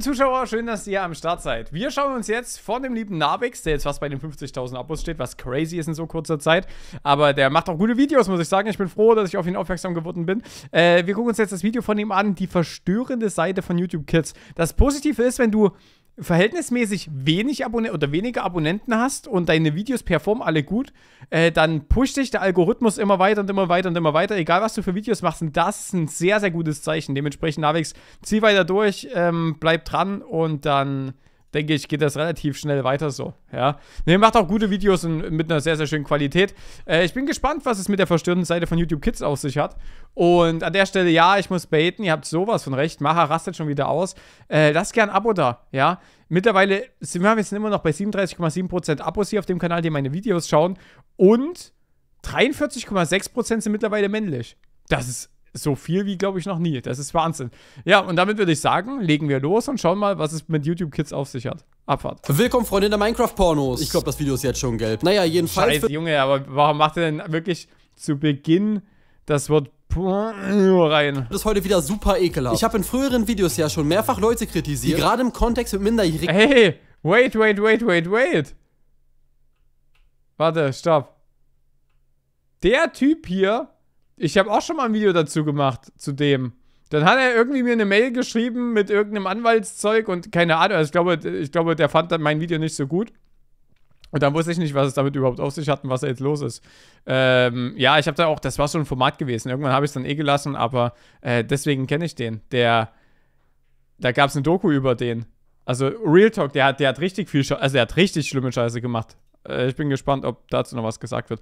Zuschauer, schön, dass ihr am Start seid. Wir schauen uns jetzt von dem lieben Nabix, der jetzt fast bei den 50.000 Abos steht, was crazy ist in so kurzer Zeit. Aber der macht auch gute Videos, muss ich sagen. Ich bin froh, dass ich auf ihn aufmerksam geworden bin. Äh, wir gucken uns jetzt das Video von ihm an, die verstörende Seite von YouTube Kids. Das Positive ist, wenn du verhältnismäßig wenig Abonnenten oder weniger Abonnenten hast und deine Videos performen alle gut, äh, dann pusht dich der Algorithmus immer weiter und immer weiter und immer weiter, egal was du für Videos machst. Und das ist ein sehr, sehr gutes Zeichen. Dementsprechend, Navix, zieh weiter durch, ähm, bleib dran und dann denke ich, geht das relativ schnell weiter so. Ja. Ne, macht auch gute Videos in, mit einer sehr, sehr schönen Qualität. Äh, ich bin gespannt, was es mit der verstörenden Seite von YouTube Kids auf sich hat. Und an der Stelle, ja, ich muss baiten, ihr habt sowas von recht. Maha rastet schon wieder aus. Äh, lasst gern ein Abo da, ja. Mittlerweile sind wir jetzt immer noch bei 37,7% Abos hier auf dem Kanal, die meine Videos schauen. Und 43,6% sind mittlerweile männlich. Das ist so viel wie, glaube ich, noch nie. Das ist Wahnsinn. Ja, und damit würde ich sagen, legen wir los und schauen mal, was es mit YouTube Kids auf sich hat. Abfahrt. Willkommen, Freunde der Minecraft-Pornos. Ich glaube, das Video ist jetzt schon gelb. Naja, jedenfalls. Scheiße, Junge, aber warum macht er denn wirklich zu Beginn das Wort rein. Das ist heute wieder super ekelhaft. Ich habe in früheren Videos ja schon mehrfach Leute kritisiert, die gerade im Kontext mit Minderjährigen... Hey, wait, wait, wait, wait, wait. Warte, stopp. Der Typ hier ich habe auch schon mal ein Video dazu gemacht, zu dem. Dann hat er irgendwie mir eine Mail geschrieben mit irgendeinem Anwaltszeug und keine Ahnung. Also ich glaube, ich glaube, der fand dann mein Video nicht so gut. Und dann wusste ich nicht, was es damit überhaupt auf sich hat und was da jetzt los ist. Ähm, ja, ich habe da auch, das war so ein Format gewesen. Irgendwann habe ich es dann eh gelassen, aber äh, deswegen kenne ich den. Der, da gab es eine Doku über den. Also Real Talk, der hat, der hat richtig viel, Sche also der hat richtig schlimme Scheiße gemacht. Äh, ich bin gespannt, ob dazu noch was gesagt wird.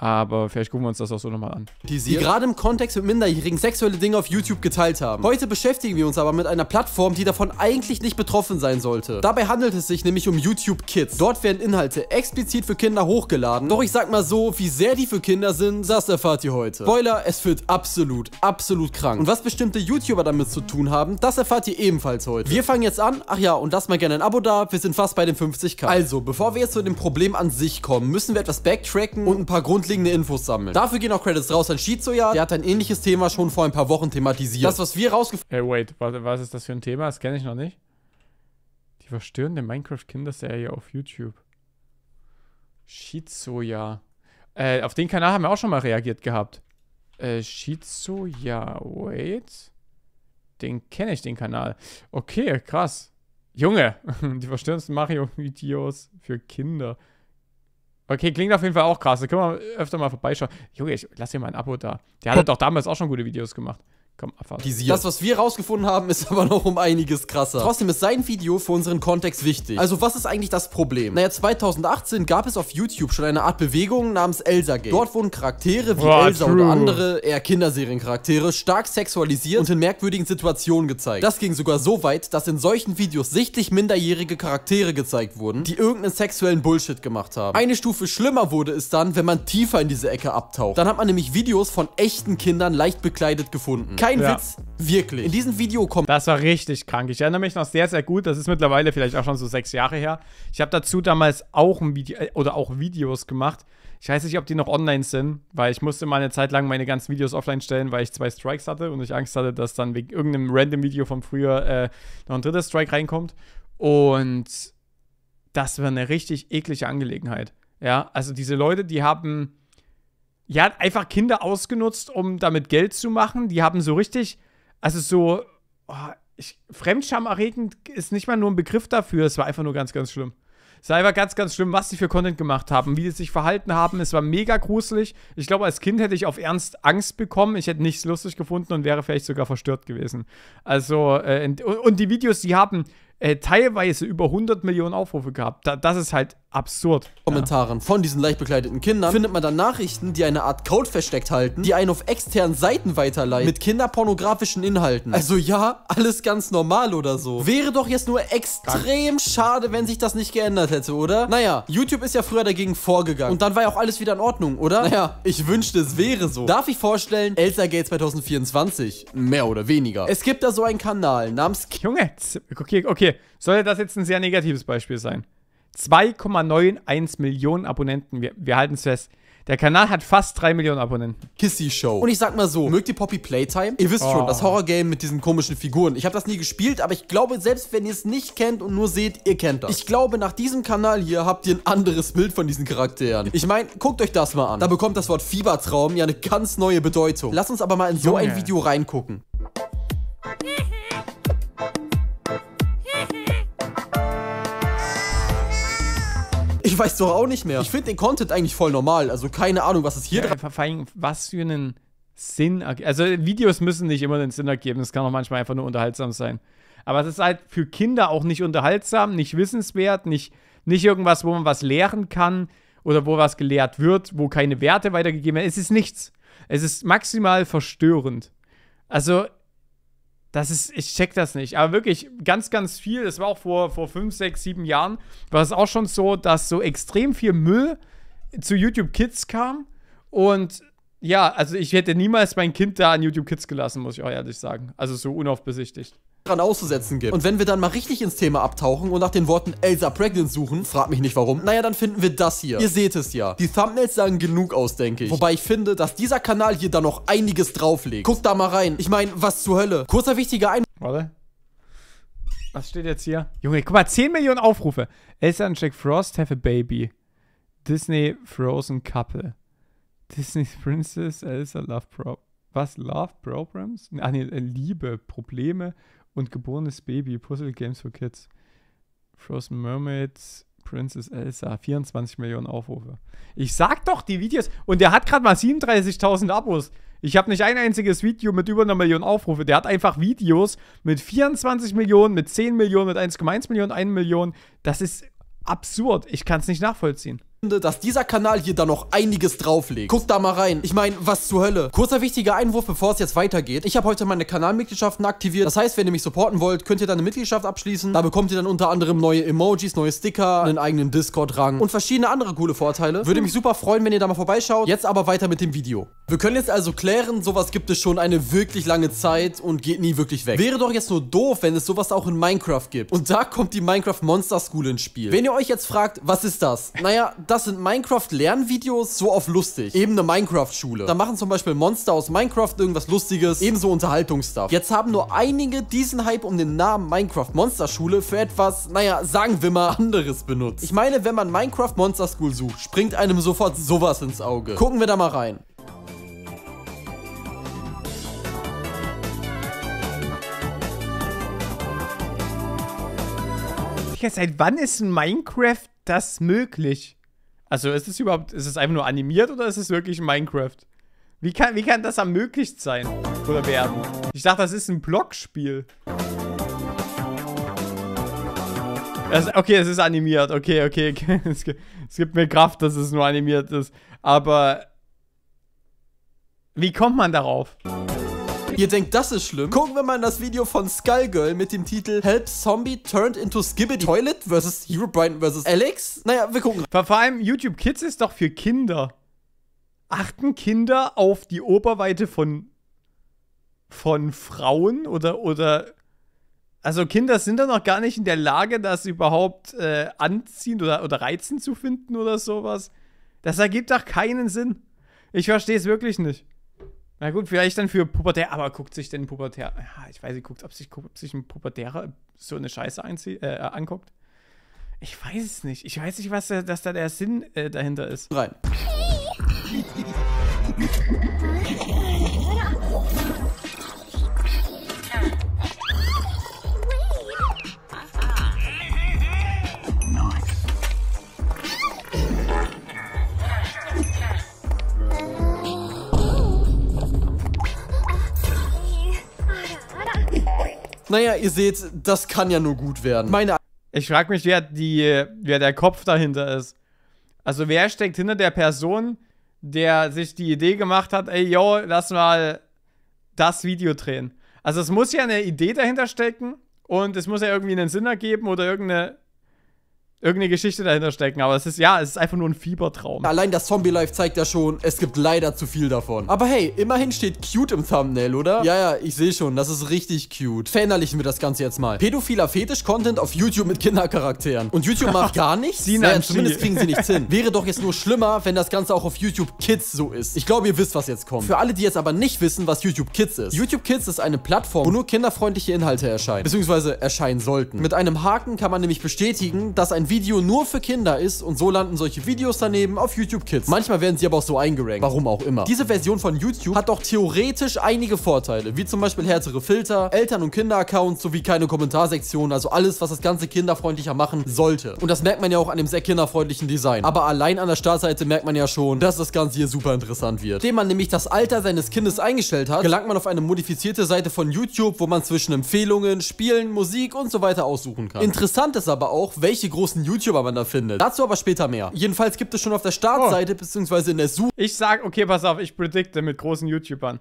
Aber vielleicht gucken wir uns das auch so nochmal an. Die, die gerade im Kontext mit Minderjährigen sexuelle Dinge auf YouTube geteilt haben. Heute beschäftigen wir uns aber mit einer Plattform, die davon eigentlich nicht betroffen sein sollte. Dabei handelt es sich nämlich um YouTube Kids. Dort werden Inhalte explizit für Kinder hochgeladen. Doch ich sag mal so, wie sehr die für Kinder sind, das erfahrt ihr heute. Spoiler, es wird absolut, absolut krank. Und was bestimmte YouTuber damit zu tun haben, das erfahrt ihr ebenfalls heute. Wir fangen jetzt an. Ach ja, und lasst mal gerne ein Abo da. Wir sind fast bei den 50k. Also, bevor wir jetzt zu dem Problem an sich kommen, müssen wir etwas backtracken und ein paar grundlegende grundlegende Infos sammeln. Dafür gehen auch Credits raus an Shizuya. Der hat ein ähnliches Thema schon vor ein paar Wochen thematisiert. Das, was wir rausgefunden haben. Hey, wait, was, was ist das für ein Thema? Das kenne ich noch nicht. Die verstörende Minecraft-Kinderserie auf YouTube. Shizuya. Äh, auf den Kanal haben wir auch schon mal reagiert gehabt. Äh, Shizuya, wait. Den kenne ich, den Kanal. Okay, krass. Junge, die verstörendsten Mario-Videos für Kinder. Okay, klingt auf jeden Fall auch krass. Da können wir öfter mal vorbeischauen. Junge, ich lass hier mal ein Abo da. Der hat doch damals auch schon gute Videos gemacht. Komm, Visier. Das, was wir rausgefunden haben, ist aber noch um einiges krasser. Trotzdem ist sein Video für unseren Kontext wichtig. Also, was ist eigentlich das Problem? Naja, 2018 gab es auf YouTube schon eine Art Bewegung namens Elsa Game. Dort wurden Charaktere wie oh, Elsa true. oder andere, eher Kinderseriencharaktere, stark sexualisiert und in merkwürdigen Situationen gezeigt. Das ging sogar so weit, dass in solchen Videos sichtlich minderjährige Charaktere gezeigt wurden, die irgendeinen sexuellen Bullshit gemacht haben. Eine Stufe schlimmer wurde es dann, wenn man tiefer in diese Ecke abtaucht. Dann hat man nämlich Videos von echten Kindern leicht bekleidet gefunden. Keine kein ja. Witz. Wirklich. In diesem Video kommt. Das war richtig krank. Ich erinnere mich noch sehr, sehr gut. Das ist mittlerweile vielleicht auch schon so sechs Jahre her. Ich habe dazu damals auch ein Video äh, oder auch Videos gemacht. Ich weiß nicht, ob die noch online sind, weil ich musste mal eine Zeit lang meine ganzen Videos offline stellen, weil ich zwei Strikes hatte und ich Angst hatte, dass dann wegen irgendeinem random Video von früher äh, noch ein dritter Strike reinkommt. Und das war eine richtig eklige Angelegenheit. Ja, also diese Leute, die haben ja, einfach Kinder ausgenutzt, um damit Geld zu machen. Die haben so richtig, also so, oh, ich, fremdschamerregend ist nicht mal nur ein Begriff dafür, es war einfach nur ganz, ganz schlimm. Es war einfach ganz, ganz schlimm, was sie für Content gemacht haben, wie sie sich verhalten haben. Es war mega gruselig. Ich glaube, als Kind hätte ich auf Ernst Angst bekommen. Ich hätte nichts lustig gefunden und wäre vielleicht sogar verstört gewesen. Also, äh, und, und, die Videos, die haben äh, teilweise über 100 Millionen Aufrufe gehabt. Da, das ist halt absurd. Kommentaren von diesen leicht bekleideten Kindern findet man dann Nachrichten, die eine Art Code versteckt halten, die einen auf externen Seiten weiterleiten mit kinderpornografischen Inhalten. Also ja, alles ganz normal oder so. Wäre doch jetzt nur extrem schade, wenn sich das nicht geändert hätte, oder? Naja, YouTube ist ja früher dagegen vorgegangen und dann war ja auch alles wieder in Ordnung, oder? Naja, ich wünschte, es wäre so. Darf ich vorstellen, Elsa Gate 2024, mehr oder weniger. Es gibt da so einen Kanal namens... Junge, okay, okay, sollte das jetzt ein sehr negatives Beispiel sein? 2,91 Millionen Abonnenten. Wir, wir halten es fest. Der Kanal hat fast 3 Millionen Abonnenten. Kissy Show. Und ich sag mal so, mögt ihr Poppy Playtime? Ihr wisst oh. schon, das oh. Horrorgame mit diesen komischen Figuren. Ich habe das nie gespielt, aber ich glaube, selbst wenn ihr es nicht kennt und nur seht, ihr kennt das. Ich glaube, nach diesem Kanal hier habt ihr ein anderes Bild von diesen Charakteren. Ich meine, guckt euch das mal an. Da bekommt das Wort Fiebertraum ja eine ganz neue Bedeutung. Lasst uns aber mal in so Junge. ein Video reingucken. Ich weiß doch auch nicht mehr. Ich finde den Content eigentlich voll normal. Also keine Ahnung, was es hier ja, dran. Vor allem, was für einen Sinn. Also Videos müssen nicht immer einen Sinn ergeben. Das kann auch manchmal einfach nur unterhaltsam sein. Aber es ist halt für Kinder auch nicht unterhaltsam, nicht wissenswert, nicht, nicht irgendwas, wo man was lehren kann oder wo was gelehrt wird, wo keine Werte weitergegeben werden. Es ist nichts. Es ist maximal verstörend. Also das ist, ich check das nicht. Aber wirklich ganz, ganz viel. Das war auch vor, vor fünf, sechs, sieben Jahren. War es auch schon so, dass so extrem viel Müll zu YouTube Kids kam. Und ja, also ich hätte niemals mein Kind da an YouTube Kids gelassen, muss ich auch ehrlich sagen. Also so unaufbesichtigt dran auszusetzen gibt. Und wenn wir dann mal richtig ins Thema abtauchen und nach den Worten Elsa Pregnant suchen, frag mich nicht warum, naja, dann finden wir das hier. Ihr seht es ja. Die Thumbnails sagen genug aus, denke ich. Wobei ich finde, dass dieser Kanal hier da noch einiges drauflegt. Guckt da mal rein. Ich meine, was zur Hölle. Kurzer wichtiger Ein... Warte. Was steht jetzt hier? Junge, guck mal, 10 Millionen Aufrufe. Elsa und Jack Frost have a baby. Disney Frozen Couple. Disney Princess Elsa Love Pro... Was? Love Problems? Ach nee, äh, Liebe, Probleme, und Geborenes Baby, Puzzle Games for Kids. Frozen Mermaids, Princess Elsa, 24 Millionen Aufrufe. Ich sag doch, die Videos. Und der hat gerade mal 37.000 Abos. Ich habe nicht ein einziges Video mit über einer Million Aufrufe. Der hat einfach Videos mit 24 Millionen, mit 10 Millionen, mit 1,1 Millionen, 1 Million. Das ist absurd. Ich kann es nicht nachvollziehen finde, dass dieser Kanal hier da noch einiges drauflegt. Guckt da mal rein. Ich meine, was zur Hölle. Kurzer wichtiger Einwurf, bevor es jetzt weitergeht. Ich habe heute meine Kanalmitgliedschaften aktiviert. Das heißt, wenn ihr mich supporten wollt, könnt ihr dann eine Mitgliedschaft abschließen. Da bekommt ihr dann unter anderem neue Emojis, neue Sticker, einen eigenen Discord-Rang und verschiedene andere coole Vorteile. Würde mich super freuen, wenn ihr da mal vorbeischaut. Jetzt aber weiter mit dem Video. Wir können jetzt also klären, sowas gibt es schon eine wirklich lange Zeit und geht nie wirklich weg. Wäre doch jetzt nur doof, wenn es sowas auch in Minecraft gibt. Und da kommt die Minecraft Monster School ins Spiel. Wenn ihr euch jetzt fragt, was ist das? Naja, das sind Minecraft-Lernvideos so auf lustig. Eben eine Minecraft-Schule. Da machen zum Beispiel Monster aus Minecraft irgendwas Lustiges, ebenso Unterhaltungsstuff. Jetzt haben nur einige diesen Hype um den Namen minecraft monster schule für etwas, naja, sagen wir mal, anderes benutzt. Ich meine, wenn man Minecraft Monster School sucht, springt einem sofort sowas ins Auge. Gucken wir da mal rein. Seit wann ist in Minecraft das möglich? Also ist es überhaupt, ist es einfach nur animiert oder ist es wirklich Minecraft? Wie kann, wie kann das ermöglicht sein oder werden? Ich dachte, das ist ein Blockspiel. Das, okay, es ist animiert. Okay, okay. okay. Es, gibt, es gibt mir Kraft, dass es nur animiert ist. Aber wie kommt man darauf? Ihr denkt, das ist schlimm? Gucken wir mal in das Video von Skullgirl mit dem Titel Help Zombie Turned into Skibbity Toilet vs. Herobrine vs. Alex. Naja, wir gucken. Vor allem YouTube Kids ist doch für Kinder. Achten Kinder auf die Oberweite von von Frauen oder oder also Kinder sind da noch gar nicht in der Lage, das überhaupt äh, anziehend oder, oder reizend zu finden oder sowas. Das ergibt doch keinen Sinn. Ich verstehe es wirklich nicht. Na gut, vielleicht dann für Pubertär, aber guckt sich denn Pubertär, ja, ich weiß nicht, guckt, ob sich, ob sich ein Pubertärer so eine Scheiße äh, äh, anguckt. Ich weiß es nicht. Ich weiß nicht, was äh, dass da der Sinn äh, dahinter ist. Rein. Naja, ihr seht, das kann ja nur gut werden. Meine ich frage mich, wer, die, wer der Kopf dahinter ist. Also wer steckt hinter der Person, der sich die Idee gemacht hat, ey, yo, lass mal das Video drehen. Also es muss ja eine Idee dahinter stecken und es muss ja irgendwie einen Sinn ergeben oder irgendeine irgendeine Geschichte dahinter stecken, aber es ist, ja, es ist einfach nur ein Fiebertraum. Allein das Zombie-Life zeigt ja schon, es gibt leider zu viel davon. Aber hey, immerhin steht cute im Thumbnail, oder? Ja, ja, ich sehe schon, das ist richtig cute. Verinnerlichen wir das Ganze jetzt mal. Pädophiler Fetisch-Content auf YouTube mit Kindercharakteren. Und YouTube macht gar nichts? Sie naja, zumindest kriegen sie nichts hin. Wäre doch jetzt nur schlimmer, wenn das Ganze auch auf YouTube Kids so ist. Ich glaube, ihr wisst, was jetzt kommt. Für alle, die jetzt aber nicht wissen, was YouTube Kids ist. YouTube Kids ist eine Plattform, wo nur kinderfreundliche Inhalte erscheinen. Beziehungsweise erscheinen sollten. Mit einem Haken kann man nämlich bestätigen, dass ein Video nur für Kinder ist und so landen solche Videos daneben auf YouTube Kids. Manchmal werden sie aber auch so eingerankt. Warum auch immer. Diese Version von YouTube hat doch theoretisch einige Vorteile, wie zum Beispiel härtere Filter, Eltern- und Kinderaccounts sowie keine Kommentarsektion, also alles, was das Ganze kinderfreundlicher machen sollte. Und das merkt man ja auch an dem sehr kinderfreundlichen Design. Aber allein an der Startseite merkt man ja schon, dass das Ganze hier super interessant wird. Indem man nämlich das Alter seines Kindes eingestellt hat, gelangt man auf eine modifizierte Seite von YouTube, wo man zwischen Empfehlungen, Spielen, Musik und so weiter aussuchen kann. Interessant ist aber auch, welche großen besten YouTuber man da findet. Dazu aber später mehr. Jedenfalls gibt es schon auf der Startseite, oh. beziehungsweise in der Suche. Ich sag, okay, pass auf, ich predikte mit großen YouTubern.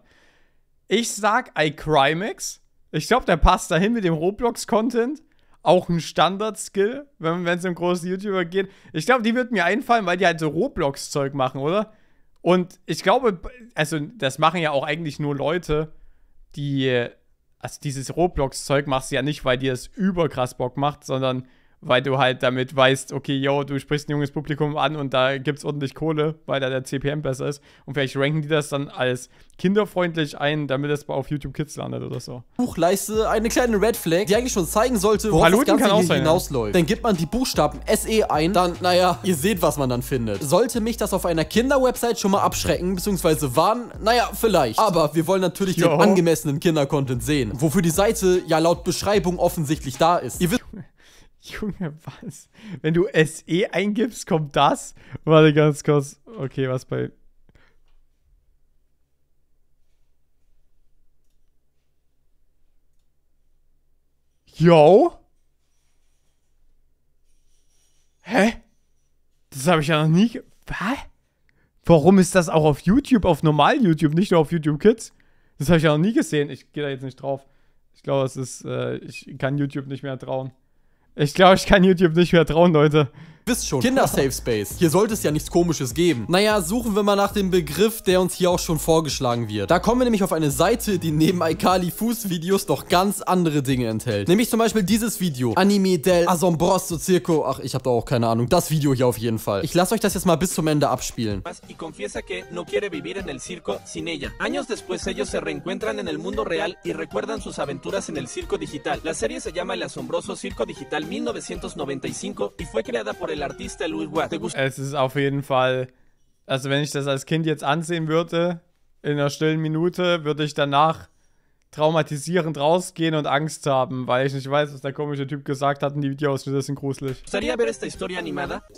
Ich sag iCrimex. Ich glaube, der passt dahin mit dem Roblox-Content. Auch ein Standard-Skill, wenn es um große YouTuber geht. Ich glaube, die wird mir einfallen, weil die halt so Roblox-Zeug machen, oder? Und ich glaube, also das machen ja auch eigentlich nur Leute, die äh, also dieses Roblox-Zeug machst du ja nicht, weil dir es überkrass Bock macht, sondern weil du halt damit weißt, okay, yo, du sprichst ein junges Publikum an und da gibt's ordentlich Kohle, weil da der CPM besser ist. Und vielleicht ranken die das dann als kinderfreundlich ein, damit es auf YouTube Kids landet oder so. Buchleiste, eine kleine Red Flag, die eigentlich schon zeigen sollte, worauf Paluten das Ganze hier sein, hinausläuft. Ja. Dann gibt man die Buchstaben SE ein, dann, naja, ihr seht, was man dann findet. Sollte mich das auf einer Kinderwebsite schon mal abschrecken, beziehungsweise warnen, naja, vielleicht. Aber wir wollen natürlich jo. den angemessenen Kindercontent sehen, wofür die Seite ja laut Beschreibung offensichtlich da ist. Ihr wisst... Junge, was? Wenn du SE eingibst, kommt das? Warte ganz kurz. Okay, was bei. Yo? Hä? Das habe ich ja noch nie. Hä? Warum ist das auch auf YouTube, auf normal YouTube, nicht nur auf YouTube Kids? Das habe ich ja noch nie gesehen. Ich gehe da jetzt nicht drauf. Ich glaube, es ist. Äh, ich kann YouTube nicht mehr trauen. Ich glaube, ich kann YouTube nicht mehr trauen, Leute. Wisst schon, Kinder-Safe Space. Hier sollte es ja nichts Komisches geben. Naja, suchen wir mal nach dem Begriff, der uns hier auch schon vorgeschlagen wird. Da kommen wir nämlich auf eine Seite, die neben Aikali Fußvideos noch ganz andere Dinge enthält. Nämlich zum Beispiel dieses Video. Anime del Asombroso Circo. Ach, ich habe da auch keine Ahnung. Das Video hier auf jeden Fall. Ich lasse euch das jetzt mal bis zum Ende abspielen. Circo Digital 1995 y fue creada por el el artista Luis Guas. Es ist auf jeden Fall, also wenn ich das als Kind jetzt ansehen würde, in einer stillen Minute, würde ich danach traumatisierend rausgehen und Angst haben, weil ich nicht weiß, was der komische Typ gesagt hat und die Videos sind gruselig.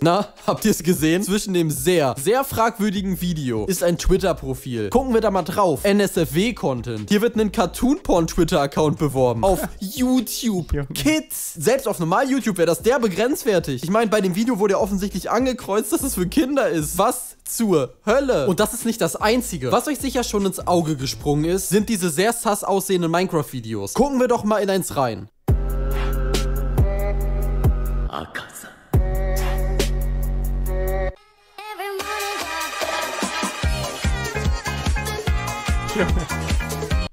Na, habt ihr es gesehen? Zwischen dem sehr, sehr fragwürdigen Video ist ein Twitter-Profil. Gucken wir da mal drauf. NSFW-Content. Hier wird ein Cartoon-Porn-Twitter-Account beworben. Auf YouTube. Kids. Selbst auf normal YouTube wäre das der begrenzwertig. Ich meine, bei dem Video wurde ja offensichtlich angekreuzt, dass es für Kinder ist. Was zur Hölle. Und das ist nicht das Einzige. Was euch sicher schon ins Auge gesprungen ist, sind diese sehr sass aussehenden Minecraft-Videos. Gucken wir doch mal in eins rein.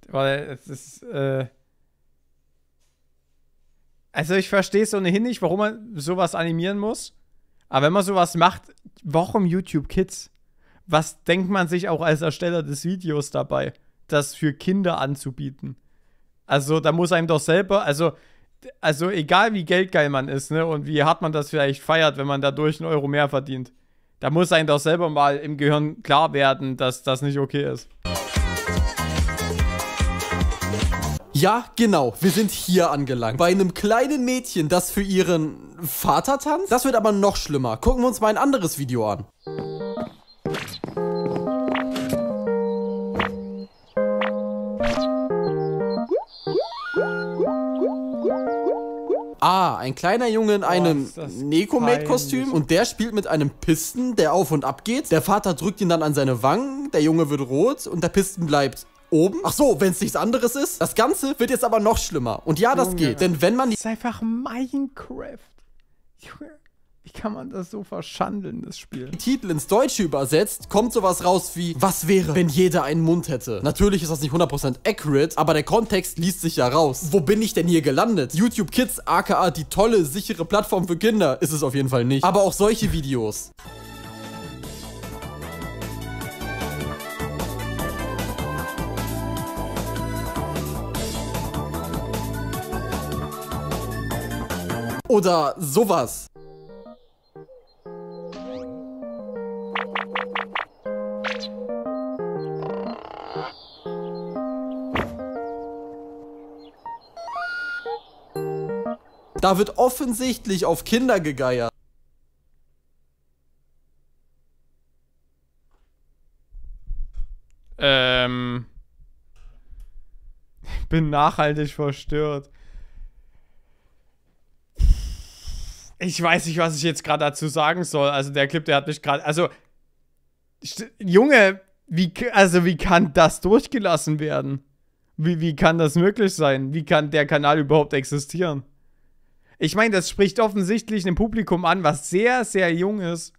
Weil es ist, äh also ich verstehe es ohnehin nicht, warum man sowas animieren muss. Aber wenn man sowas macht, warum YouTube Kids? Was denkt man sich auch als Ersteller des Videos dabei, das für Kinder anzubieten? Also, da muss einem doch selber, also, also egal wie geldgeil man ist, ne, und wie hart man das vielleicht feiert, wenn man dadurch einen Euro mehr verdient, da muss einem doch selber mal im Gehirn klar werden, dass das nicht okay ist. Ja, genau, wir sind hier angelangt. Bei einem kleinen Mädchen, das für ihren Vatertanz? Das wird aber noch schlimmer. Gucken wir uns mal ein anderes Video an. Ah, ein kleiner Junge in einem oh, Nekomate-Kostüm und der spielt mit einem Pisten, der auf und ab geht. Der Vater drückt ihn dann an seine Wangen, der Junge wird rot und der Pisten bleibt oben. Ach so, wenn es nichts anderes ist. Das Ganze wird jetzt aber noch schlimmer. Und ja, das Junge. geht, denn wenn man... Das ist einfach Minecraft. Junge, wie kann man das so verschandeln, das Spiel? Titel ins Deutsche übersetzt, kommt sowas raus wie Was wäre, wenn jeder einen Mund hätte? Natürlich ist das nicht 100% accurate, aber der Kontext liest sich ja raus. Wo bin ich denn hier gelandet? YouTube Kids, aka die tolle, sichere Plattform für Kinder, ist es auf jeden Fall nicht. Aber auch solche Videos. Oder sowas. Da wird offensichtlich auf Kinder gegeiert. Ähm. Bin nachhaltig verstört. Ich weiß nicht, was ich jetzt gerade dazu sagen soll. Also der Clip, der hat mich gerade. Also. Junge, wie, also wie kann das durchgelassen werden? Wie, wie kann das möglich sein? Wie kann der Kanal überhaupt existieren? Ich meine, das spricht offensichtlich einem Publikum an, was sehr, sehr jung ist.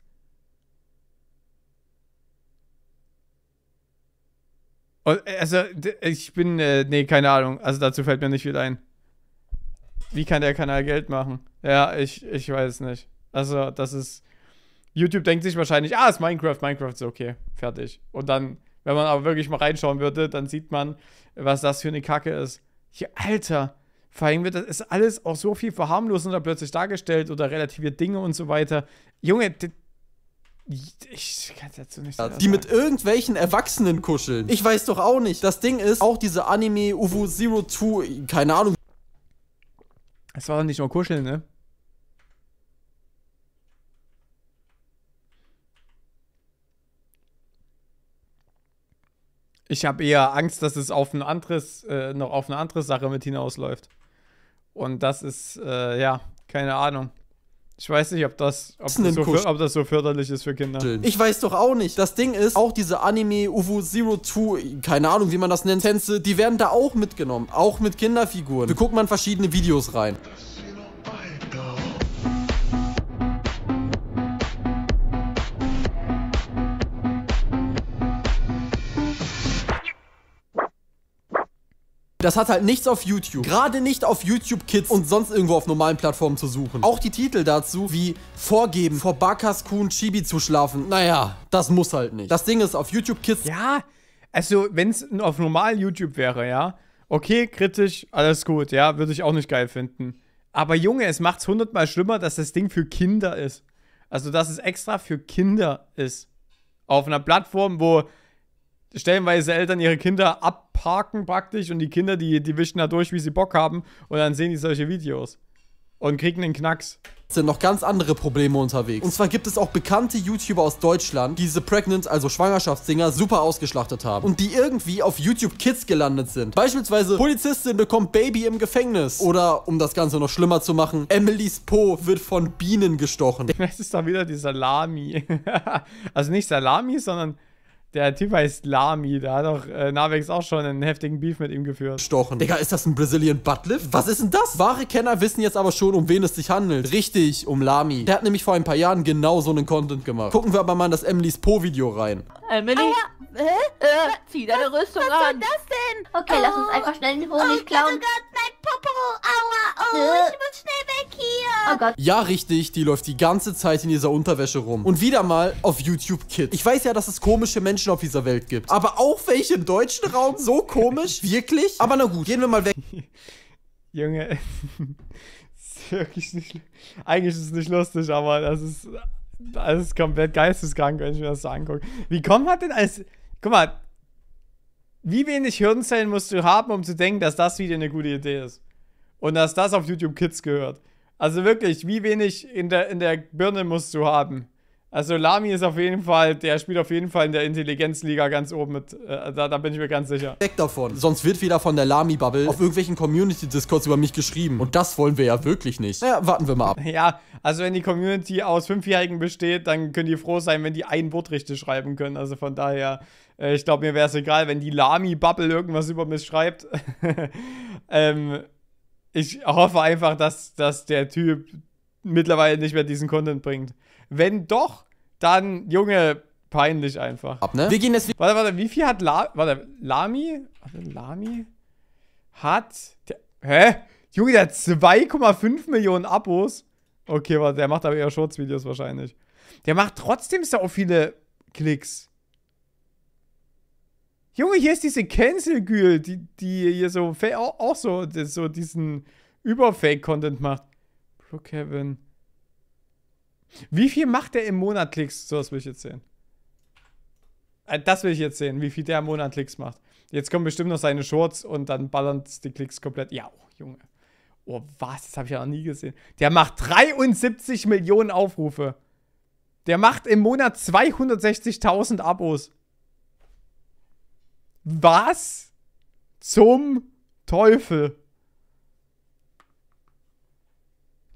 Äh, also, ich bin, äh, nee, keine Ahnung. Also dazu fällt mir nicht viel ein. Wie kann der Kanal Geld machen? Ja, ich, ich weiß nicht. Also, das ist. YouTube denkt sich wahrscheinlich, ah, ist Minecraft, Minecraft ist okay, fertig. Und dann, wenn man aber wirklich mal reinschauen würde, dann sieht man, was das für eine Kacke ist. Hier, Alter, vor allem wird das ist alles auch so viel verharmlosender plötzlich dargestellt oder relativiert Dinge und so weiter. Junge, ich kann dazu nicht sagen. Die mit irgendwelchen Erwachsenen kuscheln. Ich weiß doch auch nicht. Das Ding ist, auch diese Anime UFO 02 keine Ahnung, es war doch nicht nur Kuscheln, ne? Ich habe eher Angst, dass es auf ein anderes, äh, noch auf eine andere Sache mit hinausläuft. Und das ist, äh, ja, keine Ahnung. Ich weiß nicht, ob das, ob das, so, ob das, so, förderlich ist für Kinder. Ich weiß doch auch nicht. Das Ding ist, auch diese Anime UFO Zero Two, keine Ahnung, wie man das nennt, Tänze, die werden da auch mitgenommen. Auch mit Kinderfiguren. Wir gucken mal in verschiedene Videos rein. Das Das hat halt nichts auf YouTube. Gerade nicht auf YouTube Kids und sonst irgendwo auf normalen Plattformen zu suchen. Auch die Titel dazu, wie Vorgeben, vor Bakas Kuhn Chibi zu schlafen. Naja, das muss halt nicht. Das Ding ist, auf YouTube Kids... Ja, also wenn es auf normalen YouTube wäre, ja. Okay, kritisch, alles gut, ja. Würde ich auch nicht geil finden. Aber Junge, es macht es hundertmal schlimmer, dass das Ding für Kinder ist. Also, dass es extra für Kinder ist. Auf einer Plattform, wo stellenweise Eltern ihre Kinder abparken praktisch und die Kinder, die, die wischen da durch, wie sie Bock haben und dann sehen die solche Videos und kriegen den Knacks Es sind noch ganz andere Probleme unterwegs. Und zwar gibt es auch bekannte YouTuber aus Deutschland, die diese Pregnant, also Schwangerschaftsdinger, super ausgeschlachtet haben. Und die irgendwie auf YouTube Kids gelandet sind. Beispielsweise Polizistin bekommt Baby im Gefängnis. Oder, um das Ganze noch schlimmer zu machen, Emilys Po wird von Bienen gestochen. Das ist doch wieder die Salami. also nicht Salami, sondern der Typ heißt Lami, da hat doch äh, Navex auch schon einen heftigen Beef mit ihm geführt. Stochen. Digga, ist das ein Brazilian Buttlift? Was ist denn das? Wahre Kenner wissen jetzt aber schon, um wen es sich handelt. Richtig, um Lami. Der hat nämlich vor ein paar Jahren genau so einen Content gemacht. Gucken wir aber mal in das Emily's Po-Video rein. Emily? Ah, ja. Hä? Äh, zieh deine Rüstung was, an. Was soll das denn? Okay, oh. lass uns oh. einfach schnell den Honig oh, also klauen. Oh Gott, mein Popo. Aua. Oh, äh. ich Oh Gott. Ja, richtig, die läuft die ganze Zeit in dieser Unterwäsche rum. Und wieder mal auf YouTube Kids. Ich weiß ja, dass es komische Menschen auf dieser Welt gibt. Aber auch welche im deutschen Raum? So komisch? Wirklich? Aber na gut, gehen wir mal weg. Junge, ist wirklich nicht. Eigentlich ist es nicht lustig, aber das ist. Das ist komplett geisteskrank, wenn ich mir das so angucke. Wie kommt man denn als. Guck mal. Wie wenig Hirnzellen musst du haben, um zu denken, dass das Video eine gute Idee ist? Und dass das auf YouTube Kids gehört? Also wirklich, wie wenig in der, in der Birne musst du haben? Also Lami ist auf jeden Fall, der spielt auf jeden Fall in der Intelligenzliga ganz oben mit. Äh, da, da, bin ich mir ganz sicher. Weg davon. Sonst wird wieder von der Lami-Bubble auf irgendwelchen Community-Discords über mich geschrieben. Und das wollen wir ja wirklich nicht. Naja, warten wir mal ab. Ja, also wenn die Community aus Fünfjährigen besteht, dann können die froh sein, wenn die ein Wort richtig schreiben können. Also von daher, äh, ich glaube, mir wäre es egal, wenn die Lami-Bubble irgendwas über mich schreibt. ähm, ich hoffe einfach, dass, dass der Typ mittlerweile nicht mehr diesen Content bringt. Wenn doch, dann, Junge, peinlich einfach. Ab, ne? Wir gehen jetzt. Warte, warte, wie viel hat La warte, Lami? Warte, Lami? Hat. Der, hä? Junge, der hat 2,5 Millionen Abos. Okay, warte, der macht aber eher Schurzvideos wahrscheinlich. Der macht trotzdem so viele Klicks. Junge, hier ist diese Cancel-Gül, die, die hier so auch so, so diesen Überfake-Content macht. Bro Kevin. Wie viel macht der im Monat Klicks? So, das will ich jetzt sehen. Äh, das will ich jetzt sehen, wie viel der im Monat Klicks macht. Jetzt kommen bestimmt noch seine Shorts und dann ballern die Klicks komplett. Ja, oh, Junge. Oh, was? Das habe ich ja noch nie gesehen. Der macht 73 Millionen Aufrufe. Der macht im Monat 260.000 Abos. Was zum Teufel?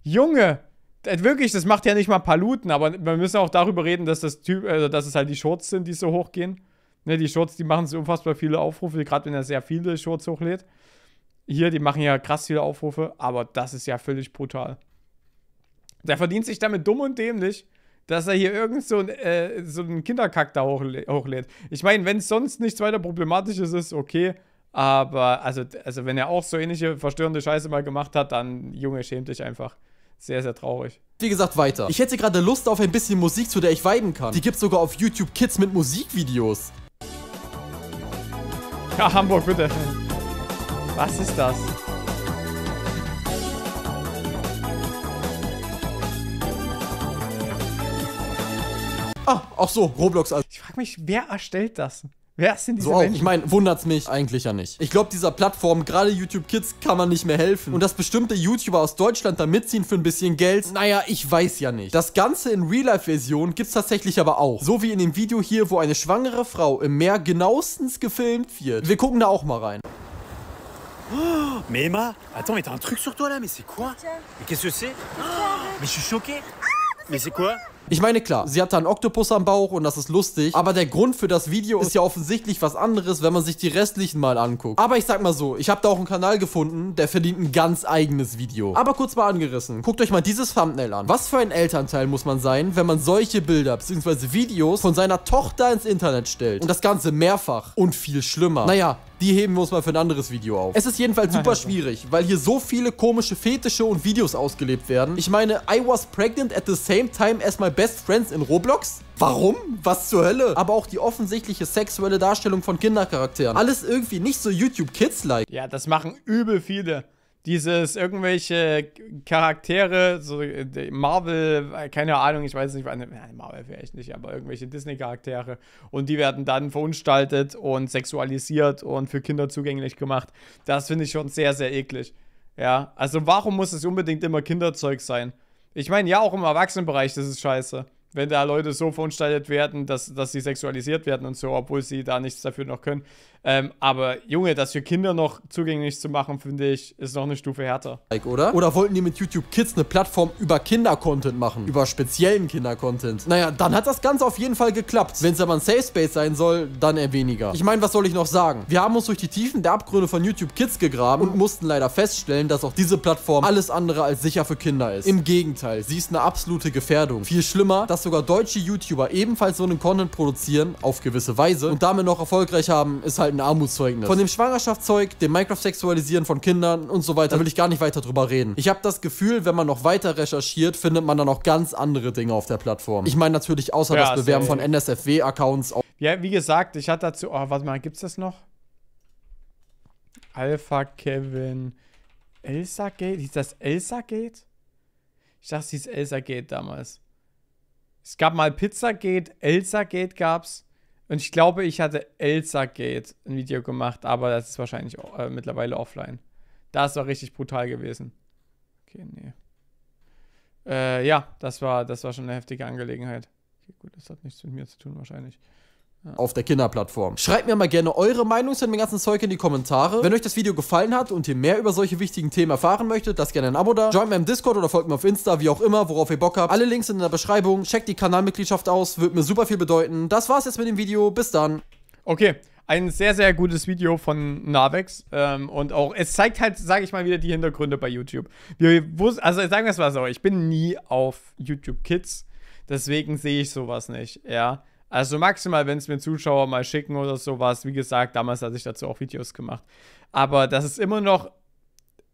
Junge, äh, wirklich, das macht ja nicht mal Paluten, aber wir müssen auch darüber reden, dass das Typ, also dass es halt die Shorts sind, die so hochgehen. Ne, die Shorts, die machen so unfassbar viele Aufrufe, gerade wenn er sehr viele Shorts hochlädt. Hier, die machen ja krass viele Aufrufe, aber das ist ja völlig brutal. Der verdient sich damit dumm und dämlich dass er hier irgend so, ein, äh, so einen Kinderkack da hochlä hochlädt. Ich meine, wenn es sonst nichts weiter Problematisches ist, okay. Aber, also, also wenn er auch so ähnliche verstörende Scheiße mal gemacht hat, dann, Junge, schämt dich einfach sehr, sehr traurig. Wie gesagt, weiter. Ich hätte gerade Lust auf ein bisschen Musik, zu der ich viben kann. Die gibt's sogar auf YouTube Kids mit Musikvideos. Ja, Hamburg, bitte. Was ist das? Ah, auch so, Roblox. Also. Ich frage mich, wer erstellt das? Wer ist denn diese so auch. Ich meine, wundert's mich eigentlich ja nicht. Ich glaube, dieser Plattform, gerade YouTube Kids, kann man nicht mehr helfen. Und dass bestimmte YouTuber aus Deutschland da mitziehen für ein bisschen Geld, naja, ich weiß ja nicht. Das Ganze in Real-Life-Version gibt's tatsächlich aber auch. So wie in dem Video hier, wo eine schwangere Frau im Meer genauestens gefilmt wird. Wir gucken da auch mal rein. Oh, mais Emma, attends, mais t'as un truc sur toi là, mais c'est quoi Mais qu'est-ce que c'est oh, Mais je suis choqué. Ah, mais c'est quoi ich meine, klar, sie hat da einen Oktopus am Bauch und das ist lustig, aber der Grund für das Video ist ja offensichtlich was anderes, wenn man sich die restlichen mal anguckt. Aber ich sag mal so, ich habe da auch einen Kanal gefunden, der verdient ein ganz eigenes Video. Aber kurz mal angerissen, guckt euch mal dieses Thumbnail an. Was für ein Elternteil muss man sein, wenn man solche Bilder bzw. Videos von seiner Tochter ins Internet stellt? Und das Ganze mehrfach und viel schlimmer. Naja, die heben wir uns mal für ein anderes Video auf. Es ist jedenfalls super schwierig, weil hier so viele komische Fetische und Videos ausgelebt werden. Ich meine, I was pregnant at the same time as my Best Friends in Roblox? Warum? Was zur Hölle? Aber auch die offensichtliche sexuelle Darstellung von Kindercharakteren. Alles irgendwie nicht so YouTube-Kids-like. Ja, das machen übel viele dieses irgendwelche Charaktere, so Marvel, keine Ahnung, ich weiß nicht, Marvel vielleicht nicht, aber irgendwelche Disney-Charaktere und die werden dann verunstaltet und sexualisiert und für Kinder zugänglich gemacht. Das finde ich schon sehr, sehr eklig. Ja, also warum muss es unbedingt immer Kinderzeug sein? Ich meine, ja, auch im Erwachsenenbereich, das ist scheiße. Wenn da Leute so verunstaltet werden, dass, dass sie sexualisiert werden und so, obwohl sie da nichts dafür noch können. Ähm, aber Junge, das für Kinder noch zugänglich zu machen, finde ich, ist noch eine Stufe härter. Oder? Oder wollten die mit YouTube Kids eine Plattform über Kinder-Content machen? Über speziellen Kinder-Content? Naja, dann hat das Ganze auf jeden Fall geklappt. Wenn es aber ein Safe Space sein soll, dann eher weniger. Ich meine, was soll ich noch sagen? Wir haben uns durch die Tiefen der Abgründe von YouTube Kids gegraben und mussten leider feststellen, dass auch diese Plattform alles andere als sicher für Kinder ist. Im Gegenteil, sie ist eine absolute Gefährdung. Viel schlimmer, dass sogar deutsche YouTuber ebenfalls so einen Content produzieren, auf gewisse Weise, und damit noch erfolgreich haben, ist halt halt ein Armutszeugnis. Von dem Schwangerschaftszeug, dem Minecraft-Sexualisieren von Kindern und so weiter, will ich gar nicht weiter drüber reden. Ich habe das Gefühl, wenn man noch weiter recherchiert, findet man dann auch ganz andere Dinge auf der Plattform. Ich meine natürlich außer ja, das Bewerben von NSFW-Accounts. Ja, wie gesagt, ich hatte dazu. Oh, warte mal, gibt's das noch? Alpha Kevin. Elsa Gate? Hieß das Elsa Gate? Ich dachte, es hieß Elsa Gate damals. Es gab mal Pizzagate, Elsa Gate gab's. Und ich glaube, ich hatte Elsa Gate ein Video gemacht, aber das ist wahrscheinlich äh, mittlerweile offline. Das war richtig brutal gewesen. Okay, nee. Äh, ja, das war, das war schon eine heftige Angelegenheit. Okay, gut, das hat nichts mit mir zu tun wahrscheinlich. Ja. auf der Kinderplattform. Schreibt mir mal gerne eure Meinung zu dem ganzen Zeug in die Kommentare. Wenn euch das Video gefallen hat und ihr mehr über solche wichtigen Themen erfahren möchtet, lasst gerne ein Abo da. Joint mir im Discord oder folgt mir auf Insta, wie auch immer, worauf ihr Bock habt. Alle Links sind in der Beschreibung. Checkt die Kanalmitgliedschaft aus, wird mir super viel bedeuten. Das war's jetzt mit dem Video. Bis dann. Okay. Ein sehr, sehr gutes Video von Navex. Ähm, und auch, es zeigt halt, sage ich mal, wieder die Hintergründe bei YouTube. Wir also sagen wir es mal so, ich bin nie auf YouTube Kids. Deswegen sehe ich sowas nicht, ja. Also maximal, wenn es mir Zuschauer mal schicken oder sowas. Wie gesagt, damals hatte ich dazu auch Videos gemacht. Aber dass es immer noch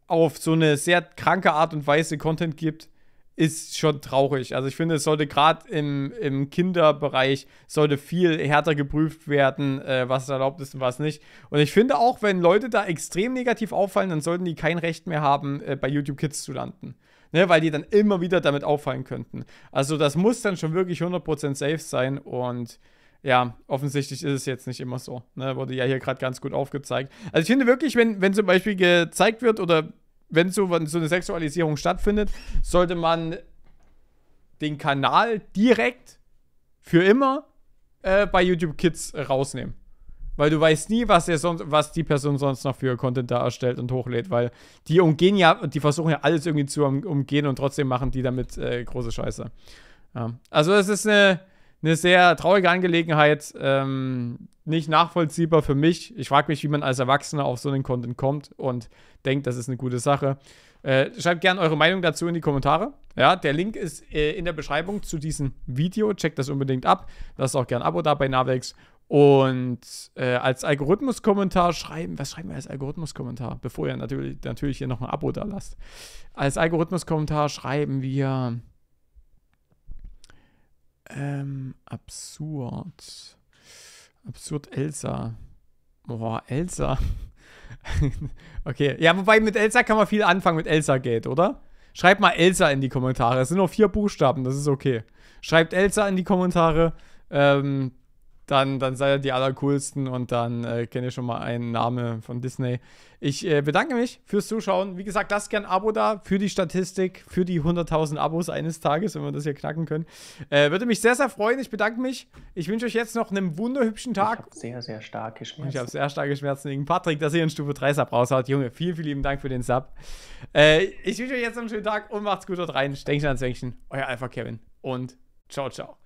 auf so eine sehr kranke Art und Weise Content gibt, ist schon traurig. Also ich finde, es sollte gerade im, im Kinderbereich sollte viel härter geprüft werden, äh, was erlaubt ist und was nicht. Und ich finde auch, wenn Leute da extrem negativ auffallen, dann sollten die kein Recht mehr haben, äh, bei YouTube Kids zu landen ne, weil die dann immer wieder damit auffallen könnten. Also das muss dann schon wirklich 100% safe sein und ja, offensichtlich ist es jetzt nicht immer so. Ne? Wurde ja hier gerade ganz gut aufgezeigt. Also ich finde wirklich, wenn, wenn zum Beispiel gezeigt wird oder wenn so, wenn so eine Sexualisierung stattfindet, sollte man den Kanal direkt für immer äh, bei YouTube Kids rausnehmen. Weil du weißt nie, was, er sonst, was die Person sonst noch für Content da erstellt und hochlädt, weil die umgehen ja, die versuchen ja alles irgendwie zu umgehen und trotzdem machen die damit äh, große Scheiße. Ja. Also es ist eine, eine sehr traurige Angelegenheit, ähm, nicht nachvollziehbar für mich. Ich frage mich, wie man als Erwachsener auf so einen Content kommt und denkt, das ist eine gute Sache. Äh, schreibt gerne eure Meinung dazu in die Kommentare. Ja, der Link ist äh, in der Beschreibung zu diesem Video. Checkt das unbedingt ab. Lasst auch gerne ein Abo da bei Navex und äh, als Algorithmus-Kommentar schreiben, was schreiben wir als Algorithmus-Kommentar? Bevor ihr natürlich, natürlich hier noch ein Abo da lasst. Als Algorithmus-Kommentar schreiben wir ähm, absurd. Absurd Elsa. Boah, Elsa. okay, ja, wobei mit Elsa kann man viel anfangen mit Elsa Gate, oder? Schreibt mal Elsa in die Kommentare. Es sind nur vier Buchstaben, das ist okay. Schreibt Elsa in die Kommentare. Ähm, dann, dann seid ihr die allercoolsten und dann äh, kennt ihr schon mal einen Namen von Disney. Ich äh, bedanke mich fürs Zuschauen. Wie gesagt, lasst gern ein Abo da für die Statistik, für die 100.000 Abos eines Tages, wenn wir das hier knacken können. Äh, würde mich sehr, sehr freuen. Ich bedanke mich. Ich wünsche euch jetzt noch einen wunderhübschen Tag. Ich habe sehr, sehr starke Schmerzen. Ich habe sehr starke Schmerzen gegen Patrick, dass ihr in Stufe 3 Sub raushaut. Junge, vielen, vielen lieben Dank für den Sub. Äh, ich wünsche euch jetzt noch einen schönen Tag und macht's gut dort rein. Stänkchen ans Stänkchen. Euer Alpha Kevin und ciao, ciao.